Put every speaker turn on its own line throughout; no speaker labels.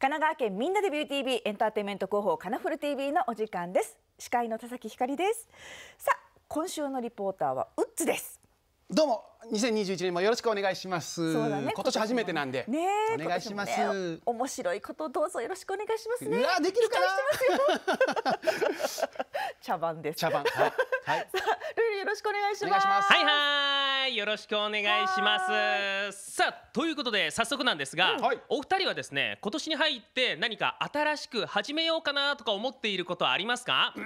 神奈川県みんなでビュー TV エンターテイメント広報カナフル TV のお時間です司会の田崎ひかりですさあ今週のリポーターはウッズです
どうも2021年もよろしくお願いします。そうだね、今年初めてなんで。ね、お願いします、ね、
面白いことどうぞよろしくお願いしますね。うわ、できるかな。茶番です。茶番。はい。はい、ルールよろしくお願いします。ますはいは
い、よろしくお願いします。さあ、ということで、早速なんですが、うんお二人はですね、今年に入って何か新しく始めようかなとか思っていることはありますか。う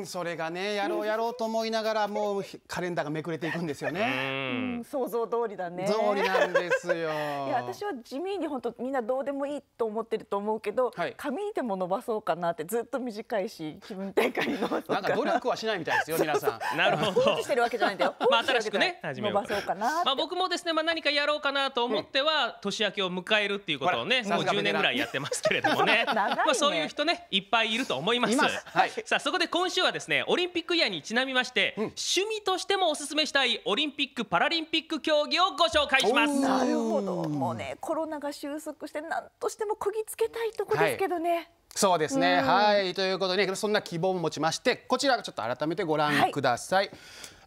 ん、それがね、やろうやろうと思いながら、もうカレンダーがめくれていくんですよね。、
想像通りだね。通りなんです
よ。いや私
は地味に本当みんなどうでもいいと思ってると思うけど、はい、髪にでも伸ばそうかなってずっと短いし気分転換に伸ば
そうなんか努力はしないみたいですよ皆さん。なるほど。放棄してるわけじゃないんだよ。まあ新しくね伸ばそうかな。まあ僕もですねまあ何かやろうかなと思っては、年明けを迎えるっていうことをねもう10年ぐらいやってますけれどもね。まあそういう人ねいっぱいいると思います。はい。さあそこで今週はですねオリンピックイヤーにちなみまして、趣味としてもおすすめしたいオリンピックパラリンリンピック競
技をご紹介しますなるほどもうねコロナが収束して何としてもこぎつけたいとこですけどね、はい
そうですね、はいということで、ね、そんな希望を持ちましてこちらちょっと改めてご覧ください。はい、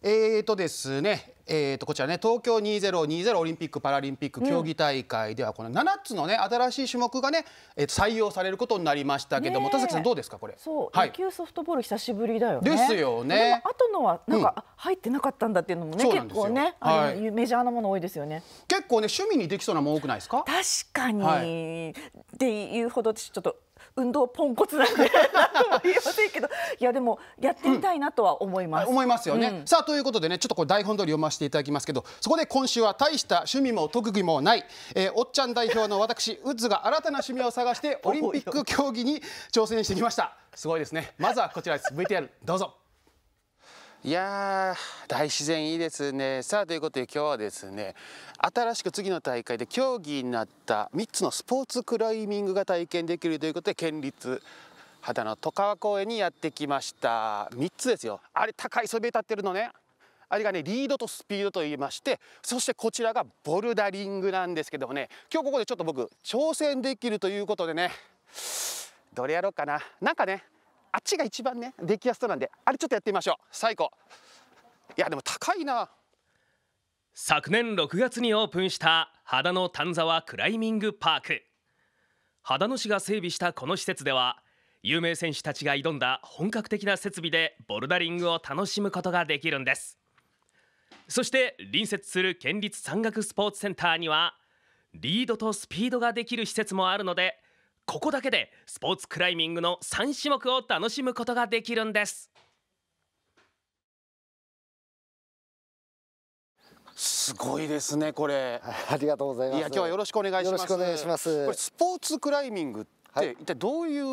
えーとですね、えー、とこちらね東京2020オリンピック・パラリンピック競技大会ではこの7つのね新しい種目がね、えー、採用されることになりましたけども田崎さんどうですかこれそう、はい、野
球ソフトボール久しぶりだよねですよねあとのはなんか、うん、入ってなかったんだっていうのもね結構ね、はい、メジャーなもの多いですよね結構ね趣味にできそうなも多くないですか確かに、はい、っていうほどちょっと運動ポンコツなんで言いませんけどいやでもやってみたいなとは思います。うん、思いますよね、うん、
さあということでねちょっとこれ台本通り読ませていただきますけどそこで今週は大した趣味も特技もない、えー、おっちゃん代表の私ウッズが新たな趣味を探してオリンピック競技に挑戦してきました。すごいですね。まずはこちらです VTR どうぞ。いやー大自然いいですねさあということで今日はですね新しく次の大会で競技になった3つのスポーツクライミングが体験できるということで県立秦野戸川公園にやってきました3つですよあれ高いそびえ立ってるのねあれがねリードとスピードと言いましてそしてこちらがボルダリングなんですけどもね今日ここでちょっと僕挑戦できるということでねどれやろうかななんかねあっちが一番ね出来やすそうなんであれちょっとやってみましょう最高いやでも高いな
昨年6月にオープンした秦野丹沢クライミングパーク肌の市が整備したこの施設では有名選手たちが挑んだ本格的な設備でボルダリングを楽しむことができるんですそして隣接する県立山岳スポーツセンターにはリードとスピードができる施設もあるのでここだけでスポーツクライミングの3種目を楽しむことができるんです
すごいですねこれ、はい、ありがとうございますいや今日はよろしくお願いしますお願いしますこれスポーツクライミングはい、一体どういう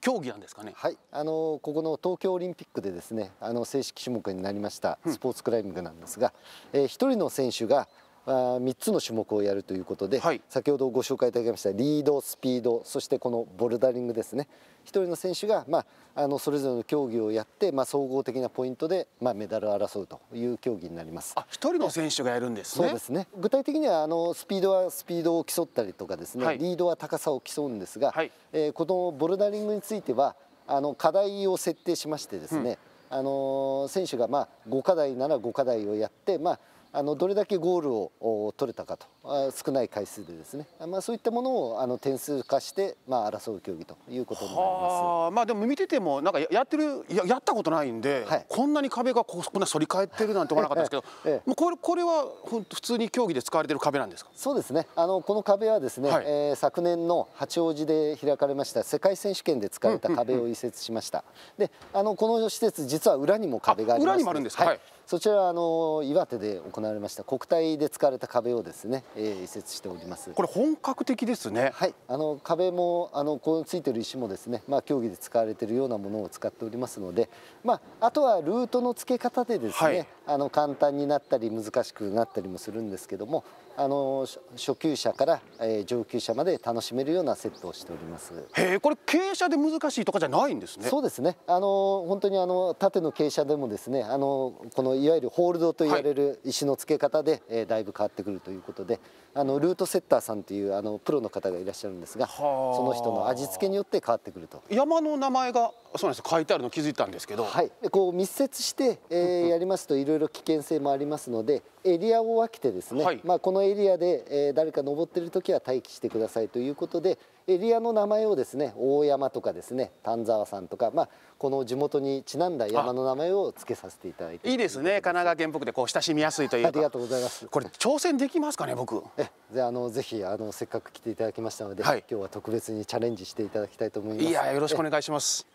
競技なんですかね。はい、あのここの東京オリンピックでですね、あの正式種目になりましたスポーツクライミングなんですが、うん、えー、一人の選手が3つの種目をやるということで、はい、先ほどご紹介いただきましたリード、スピードそしてこのボルダリングですね1人の選手が、まあ、あのそれぞれの競技をやって、まあ、総合的なポイントで、まあ、メダルを争うという競技になりますあ1
人の選手がやるんです、ね、そうで
すね具体的にはあのスピードはスピードを競ったりとかですね、はい、リードは高さを競うんですが、はい、えー、このボルダリングについてはあの課題を設定しましてですね、うんあの選手がまあ5課題なら5課題をやって、まあ、あのどれだけゴールを取れたかと少ない回数でですね、まあ、そういったものをあの点数化して、まあ、争う競技ということになりま
すまあ、でも見ててもなんかやってるややったことないんで、はい、こんなに壁がここんな反り返ってるなんて思わなかったですけど、ええ、もうこれこれは普通に競技で使われてる壁なんですか
そうですねあのこの壁はですね、はい、えー、昨年の八王子で開かれました世界選手権で使われた壁を移設しました、であのこの施設実は裏にも壁がありまして裏にもあるんですか、はい、そちらあの岩手で行われました国体で使われた壁をですねえー、移設しておりますこれ本格的ですねはいあの壁もあのこのついてる石もですねまあ競技で使われているようなものを使っておりますのでまああとはルートの付け方でですね、はい、あの簡単になったり難しくなったりもするんですけどもあの初級者から、えー、上級者まで楽しめるようなセットをしております
へえこれ傾斜で難しいとかじゃないんですねそうで
すねあの本当にあの縦の傾斜でもですねあのこのいわゆるホールドと言われる石の付け方で、はい、えー、だいぶ変わってくるということであのルートセッターさんというあのプロの方がいらっしゃるんですがその人の味付けによって変わってくると山の名前が
そうなんです書いてあるの気づいたんで
すけどはいこう密接して、えー、やりますといろいろ危険性もありますのでエリアを分けてですね、はい、まあ、このエリアで、え誰か登ってる時は待機してくださいということでエリアの名前をですね大山とかですね丹沢さんとか、まあ、この地元にちなんだ山の名前を付けさせていただいて
いいですね神奈川県北でこう親しみやすいというかありが
とうございますこれ挑戦できますかね僕えであのぜひあのせっかく来ていただきましたので、はい、今日は特別にチャレンジしていただきたいと思いますいやよろしくお願いします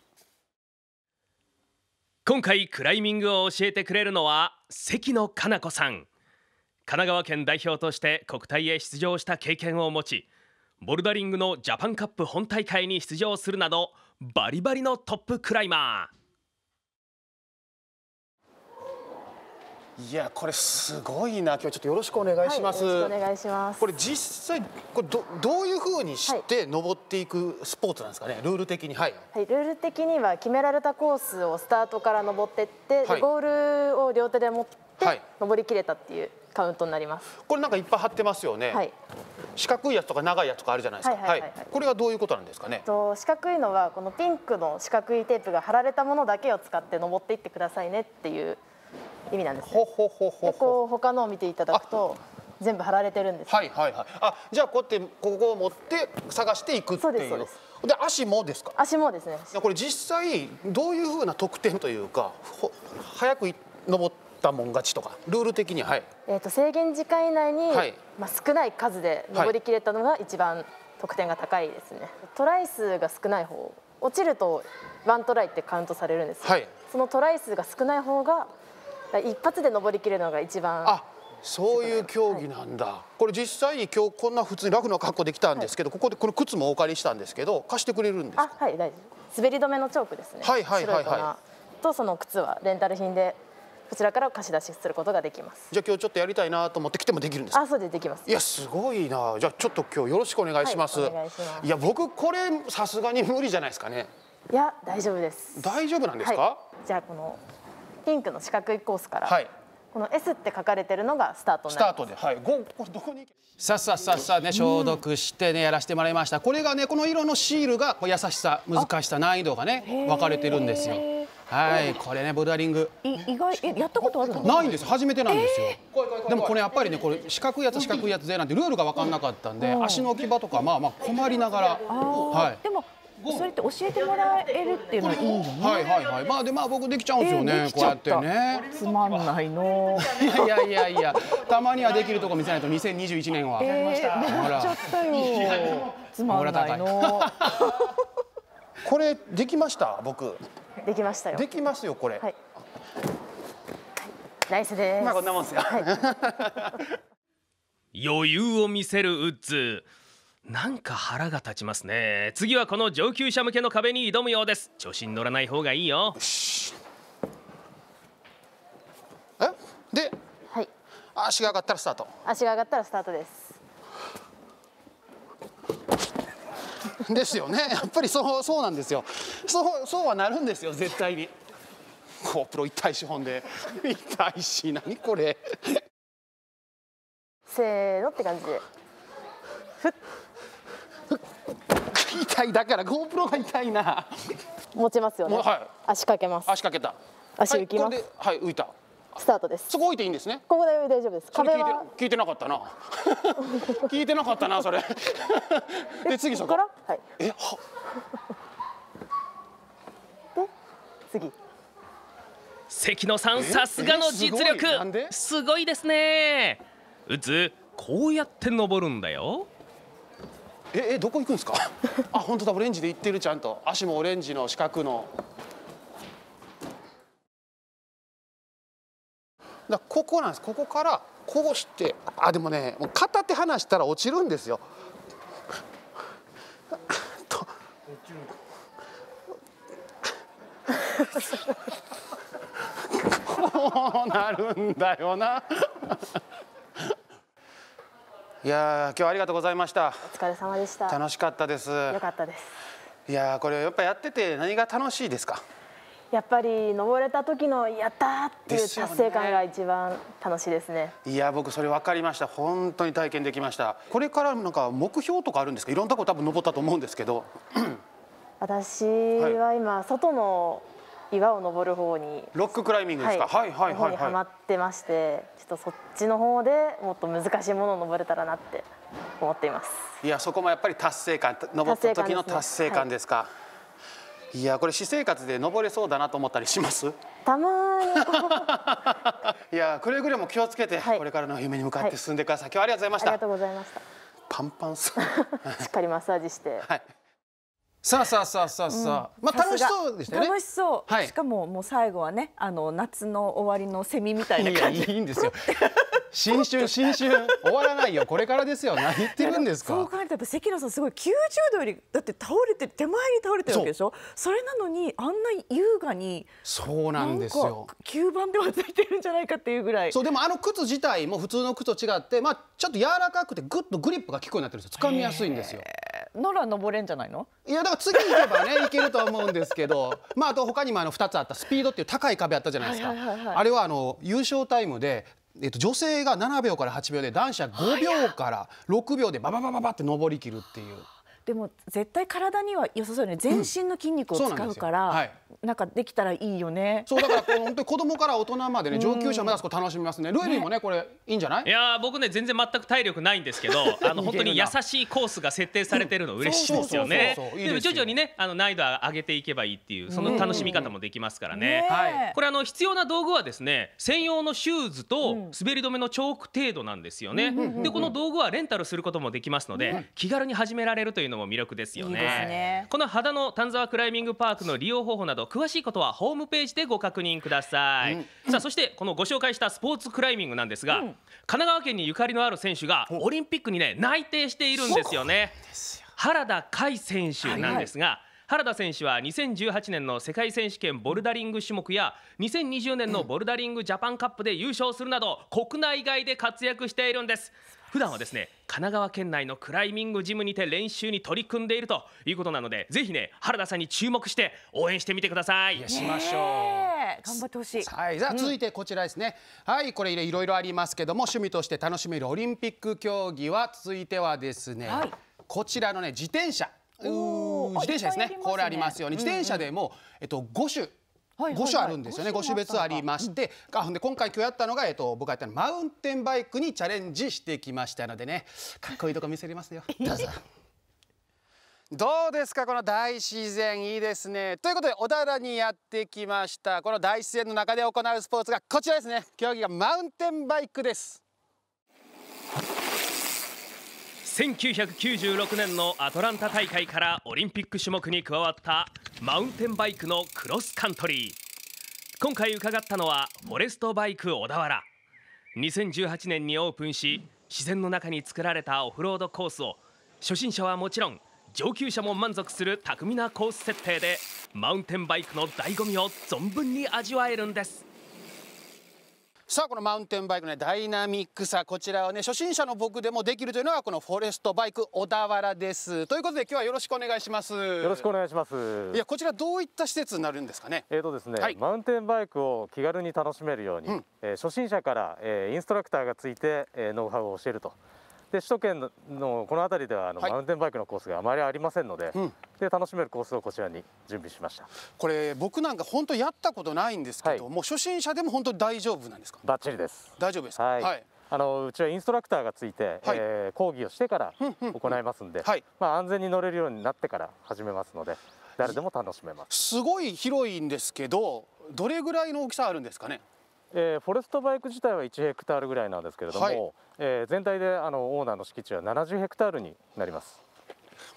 今回クライミングを教えてくれるのは関野かな子さん神奈川県代表として国体へ出場した経験を持ちボルダリングのジャパンカップ本大会に出場するなどバリバリのトップクライマ
ーいやこれすごいな今日ちょっとよろしくお願いします、はい、お願いしますこれ実際これどどういうふうにして登っていくスポーツなんですかねルール的に、はい、
はい、ルール的には決められたコースをスタートから登ってって、はい、ゴールを両手で持って登りきれたっていうカウントになります
これなんかいっぱい貼ってますよね、はい、四角いやつとか長いやつとかあるじゃないですか、はい、はい、これはどういうことなんですかね
と四角いのはこのピンクの四角いテープが貼られたものだけを使って登っていってくださいねっていう意味なんです、ね、ほほほほでこう他のを見ていただくと全部貼られてるんですはいはい
はいあじゃあこうやってここを持って探していくっていうそうですそうですで足もですか
足もですねこれ
実際どういうふうな特典というか早く登ってったもん勝ちとかルール的にはい、
えー、と制限時間以内に、はい、まあ、少ない数で登りきれたのが一番得点が高いですね、はい、トライ数が少ない方落ちると1トライってカウントされるんですはい、そのトライ数が少ない方が一発で登りきるのが一番あ
そういう競技なんだ、はい、これ実際に今日こんな普通に楽な格好できたんですけど、はい、ここでこの靴もお借りしたんですけど貸してくれるんです
かはい大丈夫滑り止めのチョークですねはいはいはいはいとその靴はレンタル品でこちらから貸し出しすることができます
じゃあ今日ちょっとやりたいなと思って来てもできるんですあそ
うでできますいやす
ごいなじゃあちょっと今日よろしくお願いします、はい、ますいや僕これさすがに無理じゃないですかね
いや大丈夫です
大丈夫なんですか、は
い、じゃあこのピンクの四角いコースから、はい、この S って書かれてるのがスタートスタート
で、はい、ごどこにささささね消毒してね、やらせてもらいました。これがねこの色のシールがこう優しさ難しさ難易度がね分かれてるんですよ。はい、これねボルダリング。
意外やったことあるないんです。初めてなんですよ。でもこ
れやっぱりねこれ四角いやつ四角いやつでなんてルールが分かんなかったんで、足の置き場とかまあまあ困りながら。はい。
でも。それって教えてもらえるっていうのはいいよね。はいはいはい。まあで
まあ僕できちゃうんですよね。えー、こうやって
ね。つまんないの。
いやいやいやたまにはできるとこ見せないと2021年は。えー、ほら。ちゃっ
たよ。
つまんないの。これできました僕。
できましたよ。でき
ますよこれ。はい。
ナイスです。まあこんなもんで
すよ。は
い、余裕を見せるウッズ。なんか腹が立ちますね次はこの上級者向けの壁に挑むようです調子に乗らない方がいいよ
えで、はい、足が上がったらスタート
足が上がったらスタートです
ですよね やっぱりそうそうなんですよそうそうはなるんですよ絶対にコープロ痛いしほんで痛いし何これ
せーのって感じでふっ痛いだから GoPro が痛いな持ちますよね、はい、足かけます足かけた足浮きます、はい、はい、浮いたスタートですそこ置いていいんですねここで大丈夫です壁は
聞いてなかったな 聞いてなかったなそれ で 次そこか
らはいえはで次関野さんさすがの実力すごいですねうつこうやって登るんだよええどこ行くんですか
あ本当だオレンジで行ってるちゃんと足もオレンジの四角のだここなんですここからこうしてあでもね片手離したら落ちるんですよ。とこうなるんだよないや今日はありがとうございましたお
疲れ様でした楽
しかったですよかったですいやこれやっぱやってて何が楽しいですか
やっぱり登れた時のやったっていう達成感が一番楽しいですね、
ね、いや僕それ分かりました本当に体験できましたこれからなんか目標とかあるんですかいろんなとこ多分登ったと思うんですけど
私は今、外の岩を登る方に
ロッククライミングですか、はい、はいはいはいはまっ
てましてちょっとそっちの方でもっと難しいものを登れたらなって思っています
いやそこもやっぱり達成感登った時の達成感ですか、いやこれ私生活で登れそうだなと思ったりしますたまにいやくれぐれも気をつけて、これからの夢に向かって進んでください、はい、今日はありがとうございましたありがとうございましたパンパ
ンさ しっかりマッサージして、はい、
さあさあさあさあさあ、うん、まあ楽しそうでしたね楽
しそう、はい、しかもも
う最後はねあの夏の終わりのセミみたいな感じいやい
いんですよ 新春新春終わらないよこれからですよ何言ってるんですかそう
考えるとやっぱ関野さんすごい90度よりだって倒れて手前に倒れてるわけでしょそれなのにあんな優雅にそうなんですよ吸盤ではついてるんじゃないかっていうぐらいそうでもあの靴自体も普通の
靴と違ってまあちょっと柔らかくてグッとグリップが効くようになってるんですよ掴みやすいんですよ
なら登れんじゃないのいやだから次行け
ばねいけると思うんですけどまああと他にもあの2つあったスピードっていう高い壁あったじゃないですか、あれはあの優勝タイムでえっと、女性が7秒から8秒で男子は5秒から6秒でバババババって上りきるっていう。
でも絶対体には良さそうよね全身の筋肉を使うから、うん、なんはい、なんかできたらいいよねそうだから
本当に子供から大人までね上級者目指すこ楽しみますねルイルイもね、これいいんじゃ
ないいや僕ね全然全く体力ないんですけど あの本当に優しいコースが設定されてるの嬉しいですよねでも徐々にねあの難易度上げていけばいいっていうその楽しみ方もできますからねうんねはい、これあの必要な道具はですね専用のシューズと滑り止めのチョーク程度なんですよね、うん、でこの道具はレンタルすることもできますので、気軽に始められるというのも魅力ですよね、ね、この秦野丹沢クライミングパークの利用方法など詳しいことはホームページでご確認ください、うん、さあそしてこのご紹介したスポーツクライミングなんですが、うん、神奈川県にゆかりのある選手がオリンピックにね内定しているんですよね原田海選手なんですが、はいはい原田選手は2018年の世界選手権ボルダリング種目や2020年のボルダリングジャパンカップで優勝するなど国内外で活躍しているんです普段はですね神奈川県内のクライミングジムにて練習に取り組んでいるということなのでぜひね原田さんに注目して応援してみてください。いやしましょう、
ね、頑張ってほしい。はい、じゃあ続いてこちらですね。うん、はい、これいろいろありますけども趣味として楽しめるオリンピック競技は続いてはですね、はい、こちらのね自転車。自転車ですね。これありますように、自転車でも、えっと5種5種あるんですよね5種別ありまして今回今日やったのが、えっと、僕がやったのマウンテンバイクにチャレンジしてきましたのでねかっこいいとこ見せれますよ。どうぞどうですかこの大自然いいですねということで小田原にやってきましたこの大自然の中で行うスポーツがこちらですね競技がマウンテンバイクです
1996年のアトランタ大会からオリンピック種目に加わったマウンテンバイクのクロスカントリー今回伺ったのはフォレストバイク小田原2018年にオープンし自然の中に作られたオフロードコースを初心者はもちろん上級者も満足する巧みなコース設定でマウンテンバイクの醍醐味を存分に味わえるんです
さあこのマウンテンバイクの、ね、ダイナミックさこちらはね初心者の僕でもできるというのはこのフォレストバイク小田原ですということで今日はよろしくお願いしますよろしくお願い
しますいやこちらどういった施設になるんですかねえーとですね、はい、マウンテンバイクを気軽に楽しめるように、うん、えー、初心者から、えー、インストラクターがついて、えー、ノウハウを教えるとで首都圏のこの辺りではあの、はい、マウンテンバイクのコースがあまりありませんのでうん、で楽しめるコースをこちらに準備しましたこれ僕なんか本当やったことないんですけど、はい、もう初心者でも本当に大丈夫なんですかバッチリです大丈夫ですはい、はい、あのうちはインストラクターがついて、はい、えー、講義をしてから行いますんで、まあ、安全に乗れるようになってから始めますので誰でも楽しめますすごい広いんですけどどれぐらいの大きさあるんですかねえー、フォレストバイク自体は1ヘクタールぐらいなんですけれども、はい、えー、全体であのオーナーの敷地は70ヘクタールになります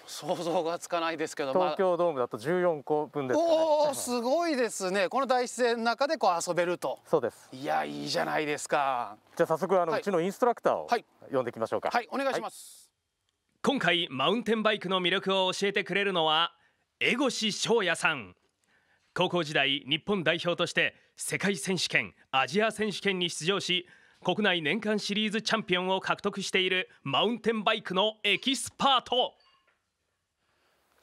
想像がつかないですけど東
京ドームだと14個分です、ね、
おおすごいですねこの大自
然の中でこう遊べるとそうですいやいいじゃないですかじゃあ早速あの、はい、うちのインストラクターを呼んできましょうか、はい、はい、お願いしま
す、今回マウンテンバイクの魅力を教えてくれるのは江越翔也さん高校時代日本代表として世界選手権アジア選手権に出場し国内年間シリーズチャンピオンを獲得しているマウンテンバイクのエキスパート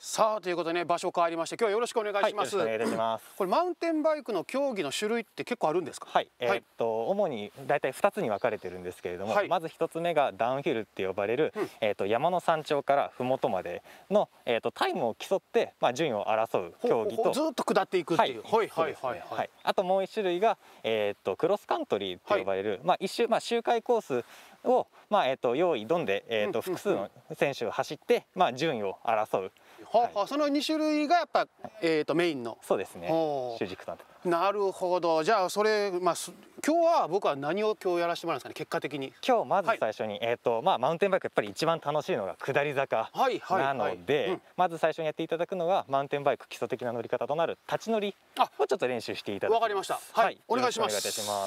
さあということでね場所変わりまして今日はよろしくお願いします。はい、います
これマウンテンバイクの競技の種類って結構あるんですか。はい。えー、っと、はい、主に大体二つに分かれてるんですけれども、はい、まず一つ目がダウンヒルって呼ばれる、うん、えー、っと山の山頂から麓までのえー、っとタイムを競ってまあ順位を争う競技と。ほうずっと下っていくっていう。はいはいはい、はいはい。あともう一種類がえっとクロスカントリーって呼ばれる、まあ一周まあ周回コースを、まあえー、と用意どんで、えー、と複数の選手を走って、まあ、順位を争う。ははい、そ
の2種類がやっぱ、えー、とメイ
ンのそうですね主軸となって
なるほどじゃあそれ、まあ、今日は僕は何を今日やらせてもらうんですかね結果的に今日まず
最初に、はい、えーとまあ、マウンテンバイクやっぱり一番楽しいのが下り坂なのでまず最初にやっていただくのはマウンテンバイク基礎的な乗り方となる立ち乗りをちょっと練習していただきわか
りましたはい、はい、しますお願いしま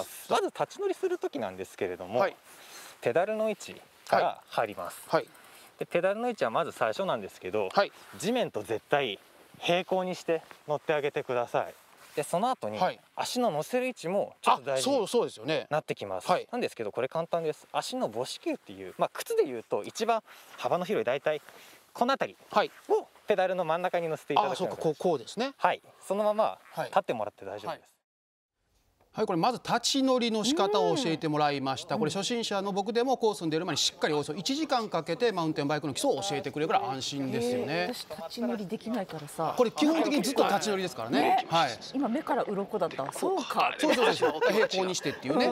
すまず立ち乗りする時なんですけれども、はいペダルの位置から張ります、はい、でペダルの位置はまず最初なんですけど、はい、地面と絶対平行にして乗ってあげてくださいでその後に足の乗せる位置もちょっと大事になってきます、はいねはい、なんですけどこれ簡単です足の母子球っていう、まあ、靴でいうと一番幅の広い大体この辺りをペダルの真ん中に乗せていただくあそうかこうですねはいそのまま立ってもらって大丈夫です、はい
はい、これまず立ち乗りの仕方を教えてもらいました。これ初心者の僕でもコースに出る前にしっかりおよそ1時間かけてマウンテンバイクの基礎を教えてくれるから安心ですよね。私
立ち乗りできないからさ。
これ基本的にずっと立ち乗りですからね。ねはい。今目から鱗だった。そうか。そうそうそう。平行にしてっていうね。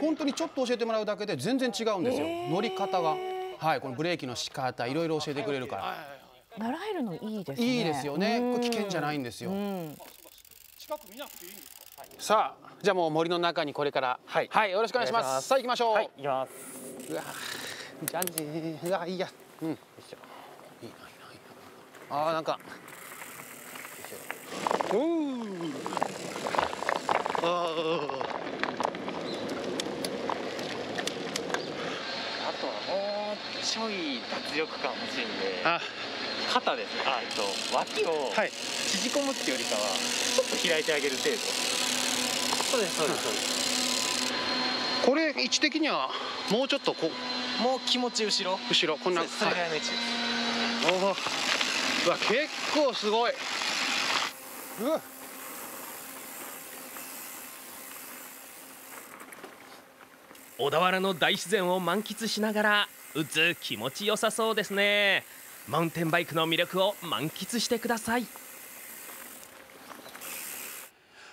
本当にちょっと教えてもらうだけで全然違うんですよ。乗り方が。はい、このブレーキの仕方、いろいろ教えてくれるから。
習えるのいいですね。いいですよね。危険じゃ
ないんですよ。近く見なくていいんです。さあじゃあもう森の中にこれからはい、はい、よろしくお願いしますさあ行きましょう、はい、行きますうわじゃんじーうわいいやうんいいないいなあなんかうんああ
ともうちょい脱力感欲しいんであ肩ですねあと脇を縮こむっていうよりかはちょっと開いてあげる程
度
そうですそうです
うこれ位置的にはもうちょっとこうもう気持ち後ろ後ろこんなそれぐらいの位置です、はい、おおうわ
結構すごいうわ小田原の大自然を満喫しながら打つ気持ちよさそうですねマウンテンバイクの魅力を満喫してください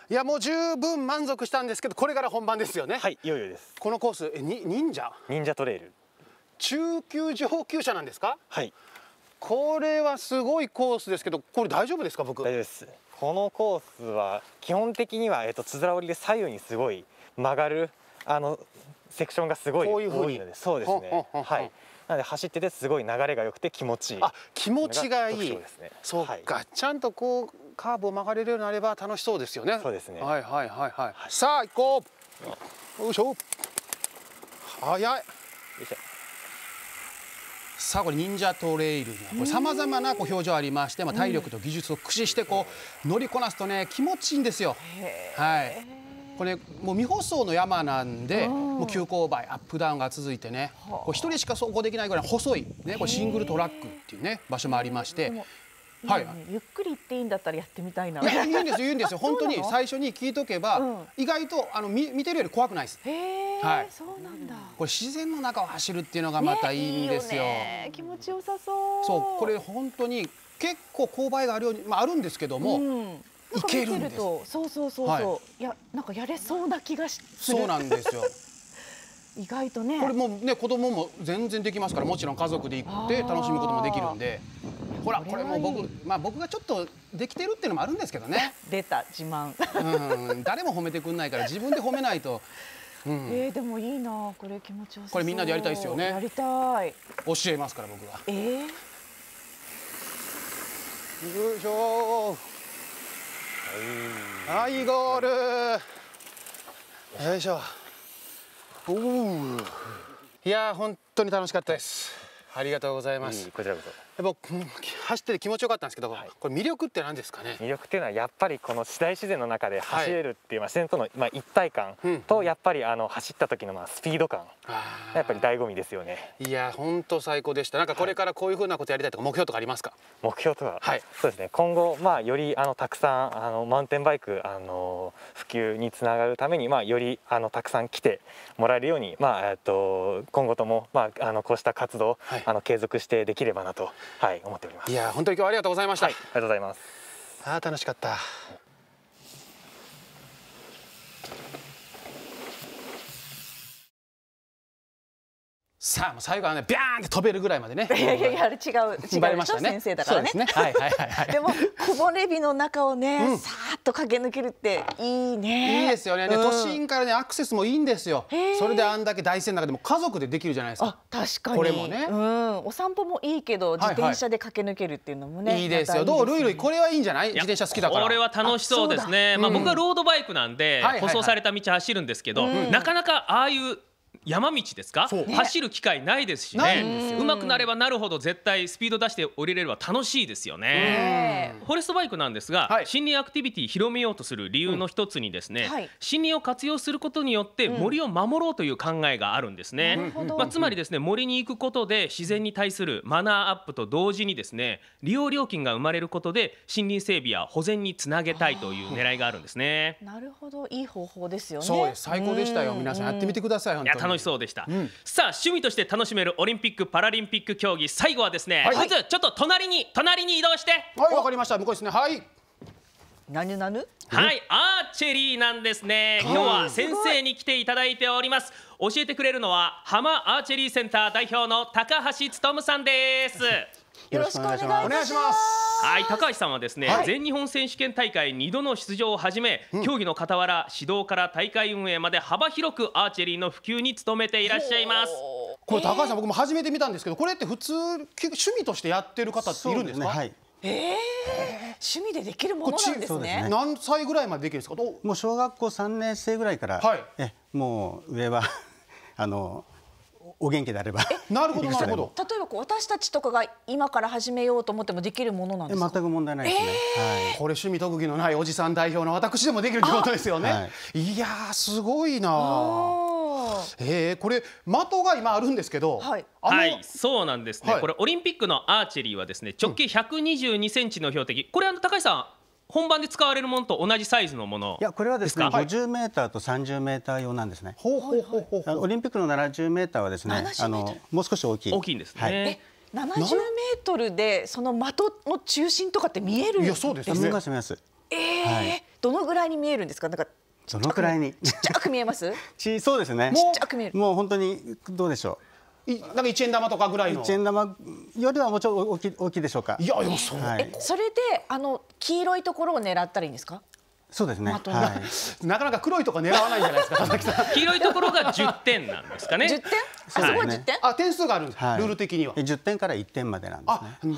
いやもう十分満足したんですけどこれから本番ですよねはいいよいよですこのコースえに忍者忍者トレイル中級上級者なんですかはいこれは
すごいコースですけどこれ大丈夫ですか僕大丈夫ですこのコースは基本的には、えっと、つづら折りで左右にすごい曲がるあのセクションがすごい多いのでそうですねはいなので走っててすごい流れが良くて気持ちいいあ気持ちがいい、ね、そうか、はい、ちゃんとこうカーブを曲がれるようになれば楽しそうですよねそうで
すねはいはいはいはい、はい、さあ行こうよいしょ早いよいしょさあこれ忍者トレイルにはさまざまなこう表情ありまして、まあ、体力と技術を駆使してこう乗りこなすとね気持ちいいんですよ。はい、これもう未舗装の山なんでもう急勾配アップダウンが続いてね一人しか走行できないぐらい細い、ね、こうシングルトラックっていうね場所もありまして
はい、ゆっくり言っていいんだったらやってみたいな。いや、いいんですよ、いいんですよ、本当に最初
に聞いとけば、意外とあの見見てるより怖くないです。はい、そうなんだ。これ自然の中を走るっていうのがまたいいんですよ。
気持ちよさそ
う。そう、これ本当に結構勾配があるように、まああるんですけども。
いけるんです。そうそうそうそう、い、や、なんかやれそうな気がし。そうなんですよ。意外とね
これもね子供も全然できますからもちろん家族で行って楽しむこともできるんでほらこれも僕まあ僕がちょっとできてるっていうのもあるんですけどね出た自慢うん誰も褒めてくんないから自分で褒めないと、え
でもいいなこれ気持ちよさこれみんなでやりたいですよねやり
たい教えますから僕はえー、よいしょはい、ゴールよいしょいや本当に楽しかったですありがとうございます、こちらこそやっぱ
走ってて気持ちよかったんですけど、はい、これ魅力って何ですかね魅力っていうのはやっぱりこの次第自然の中で走れるっていう、まあ、自然との、まあ、一体感とやっぱりあの走った時のまあスピード感やっぱり醍醐味ですよねいや本当最高でしたなんかこれからこういうふうなことやりたいとか目標とかありますか、はい、目標とか、はい、そうですね今後まあよりあのたくさんあのマウンテンバイクあの普及につながるためにまあよりあのたくさん来てもらえるようにまあえっと今後ともまああのこうした活動、はい、あの継続してできればなとはい思っておりますいや本当に今日はありがとうございました、はい、ありがとうございます
あ楽しかったさあ最後はねビャーンって飛べるぐらいまでね。いやいやいやあれ違う違う、ね、先生だからね。ねはいはいはい、はい、でも
木漏れ日の中をね、うん、さーっと駆け抜けるっていいね。いいですよね。うん、都心からねア
クセスもいいんですよ。それであんだけ大戦の中でも家族でできるじゃないですか。あ
確かに。これもね、うん。お散歩もいいけど自転車で駆け抜けるっていうのも
ね。はいはい、いいですよ。ど
うルイルイこれはいいんじゃない？自転車好きだから。これは楽しそうですね。まあ僕は
ロードバイクなんで舗装された道走るんですけど、なかなかああいう山道ですか、走る機会ないですしね上手くなればなるほど絶対スピード出して降りれれば楽しいですよねフォレストバイクなんですが、森林アクティビティ広めようとする理由の一つにですね、森林を活用することによって森を守ろうという考えがあるんですね、まあ、つまりですね森に行くことで自然に対するマナーアップと同時にですね利用料金が生まれることで森林整備や保全につなげたいという狙いがあるんですね
なるほどいい方法ですよ
ね最高でしたよ皆さんやってみてくださいしそうでした、うん、さあ趣味として楽しめるオリンピック・パラリンピック競技最後はですね、はい、ち
ょっと隣に隣に移動してはいわかりました向こうですねはい何ぬは
い、アーチェリーなんですね。今日は先生に来ていただいております。教えてくれるのは浜アーチェリーセンター代表の高橋勉さんです。
よろしくお願いします
はい高橋さんはですね、はい、全日本選手権大会2度の出場をはじめ、うん、競技の傍ら指導から大会運営まで幅広くアーチェリーの普及に努めていらっしゃいま
す
これ高橋さん、僕も初めて見たんですけどこれって普通趣味としてやってる方っているんですか、ね、はい、
え
ー、趣味でできるものなんですね、ね、
何歳ぐらいまでできるんですかもう小学校3年生ぐらいから、はい、えもう上は あのお元気であれば。なるほどなるほど。
例えば私たちとかが今から始めようと思ってもできるものなんですか。
全く問題ないですね。はい。これ趣味特技のないおじさん代表の私でもできるってことですよね。いやすごいな。えー、これ的が今あるんですけど、はい、
はい、
そうなんですね、はい、これオリンピックのアーチェリーはですね直径122センチの標的、これあの高橋さん本番で使われるものと同じサイズのものいや
これはですね5 0ーと3 0ー用なんですねオリンピックの7 0ーはですねあのもう少し大きい大きいんですね、は
い、70メートルでその的の中心とかって見えるんですか。見えます見えます。ええどのぐらいに見えるんですか。
なんかどのくらいに ちっ
ちゃく見えます。
ちそうですね。ちっちゃく見える。もう本当にどうでしょう。なんか一円玉とかぐらいの1円玉よりはもうちょっと大きいでしょうかいやいやそう、はい、
それであの黄色いところを狙ったらいいんですか
そうですね、は
い、
なかなか黒いとか狙わないじゃないですか佐
々木さん黄色いところが十点なんですかね十点あ、そこは1点あ点数があるんです、はい、ルール的には
十点から一点までなんですね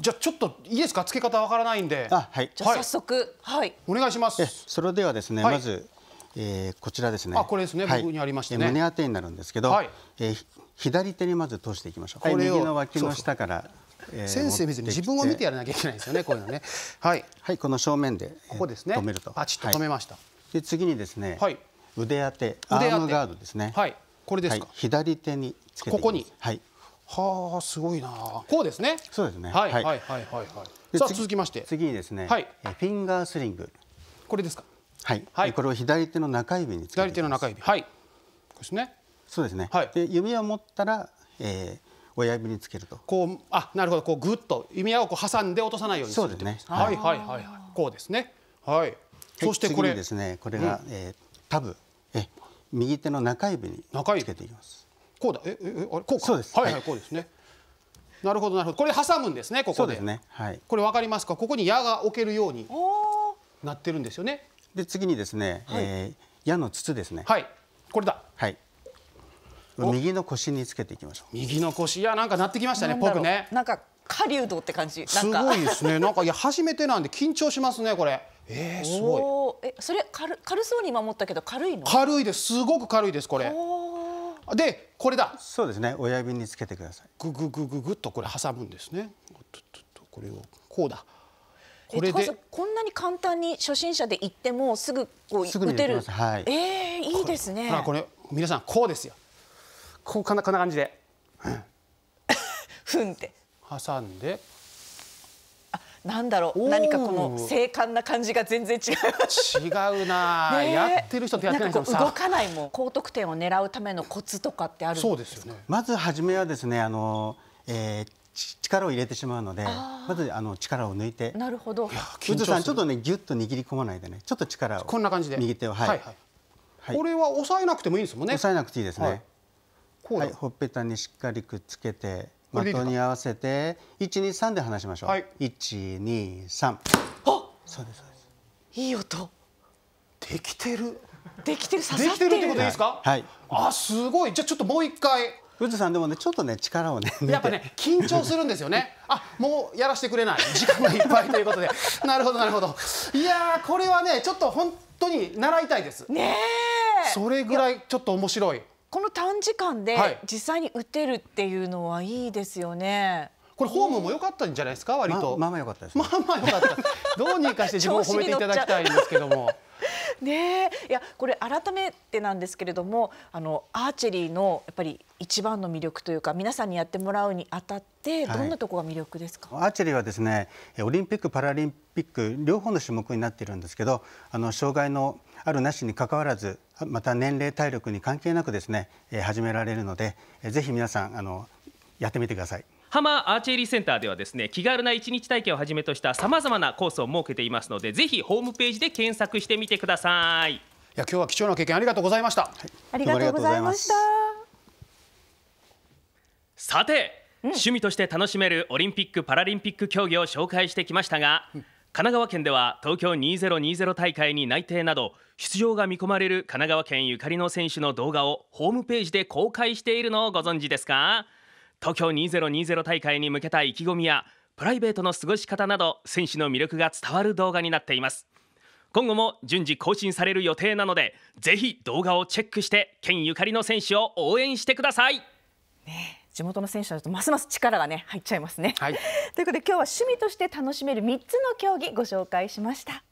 じ
ゃあちょっといいですか付け方わからないんであはいじゃ早速はい、
お願いしますそれではですね、まずえー、こちらですね。あ、これですね。はい、僕にありました、ね、胸当てになるんですけど、はい、えー、左手にまず通していきましょう。これを、はい、右の脇の下からえー、先生別に自分を見てやらなきゃいけないですよねこういうのね はい、はい、この正面で、えー、ここですね止めるとあ、ちょっと止めました、はい、で次にですね、はい、腕当てアームガードですねはいこれですか、はい、左手につけてここにはいはあすごいなこうですねそうですねはいはいはい
はいはい
さあ続きまして次にですね、はい、フィンガースリングこれですかはい、はい、これを左手の中指に左手の中指はいですねそうですね、はい、で指を持ったら、えー、親指につけるとこうあなるほどこうグッと指輪を
こう挟んで落とさないようにするそうですねはいはいはいはいこうですねはい、そしてこれです
ねこれが、うん、えー、タブえ右手の中指につけていきますこうだええあれこうそうですはい、はい、はい、こうですねなるほどなるほどこれ挟むんですねここでそうですねはいこれわかりますかここ
に矢が置けるように
なってるんですよねで次にですね、はい、えー、矢の筒ですね。はい、これだ。はい。右の腰につけていきましょう。右の腰いやなんかなってきましたね。ぽくね。
なんか狩人って感じ。
すごいですね。なんかいや初めてなんで緊張しますねこれ。えー、すごい。えそれ
軽軽そうに守ったけど軽いの？
軽いです。すごく軽いですこれ。でこれ
だ。そうですね。親指につけてください。ぐぐぐぐぐっとこれ挟むんですね。これをこうだ。これで
こんなに簡単に初心者で行ってもすぐこう打てる、はい、えー、いいですねこ
れ皆さんこうですよこうこんな感じで、うん、
ふんって挟んでなんだろう何かこの精悍な感じが全然違う違うな、
やってる人とやってない
人か動かないもん高得点を狙うためのコツとかってあるんですかそうですよね
まず初めはですねあの、えー、力を入れてしまうのでまずあの力を抜いてなる
ほどウズさんちょっと
ねぎゅっと握り込まないでねちょっと力をこんな感じで右手をはい、はいはいはこれは抑えなくてもいいんですもんね抑えなくていいですね、はい、はい、ほっぺたにしっかりくっつけて的に合わせて一二三で離しましょう、はい、123あそうですそうですいい音
できてるできてるできてるってことですかはい、はい、あすごいじゃちょっともう一回富士さんでもねちょっとね力をね やっぱね緊張するんですよねあもうやらせてくれない時間がいっぱいということで なるほどなるほどいやこれはねちょっと本当に習いたいですねそれぐらいちょっと面白い
この短時間で実際に打てるっていうのはいいですよね、はい
これホームも良かったんじゃないですか、割と。まあまあ良かったです、ね、まあまあ良かった。どうにかして自分を褒めていただきたいんですけども。
ねえ、いやこれ改めてなんですけれども、あのアーチェリーのやっぱり一番の魅力というか皆さんにやってもらうにあたってどんなところが魅力ですか、
はい、アーチェリーはですねオリンピック・パラリンピック両方の種目になっているんですけどあの障害のあるなしにかかわらずまた年齢体力に関係なくですね始められるのでぜひ皆さんあのやってみてください。
浜アーチェリーセンターではですね気軽な一日体験をはじめとしたさまざまなコースを設けていますのでぜひホームページで検索してみてください。い
や今日は貴重な経験ありがとうございました。はい、ありがとうございました。
さて、うん、趣味として楽しめるオリンピック・パラリンピック競技を紹介してきましたが、うん、神奈川県では東京2020大会に内定など出場が見込まれる神奈川県ゆかりの選手の動画をホームページで公開しているのをご存知ですか東京2020大会に向けた意気込みやプライベートの過ごし方など選手の魅力が伝わる動画になっています今後も順次更新される予定なのでぜひ動画をチェックして県ゆかりの選手を応援してください、
ね地元の選手だとますます力がね入っちゃいますね。はい、ということで今日は趣味として楽しめる3つの競技ご紹介しました。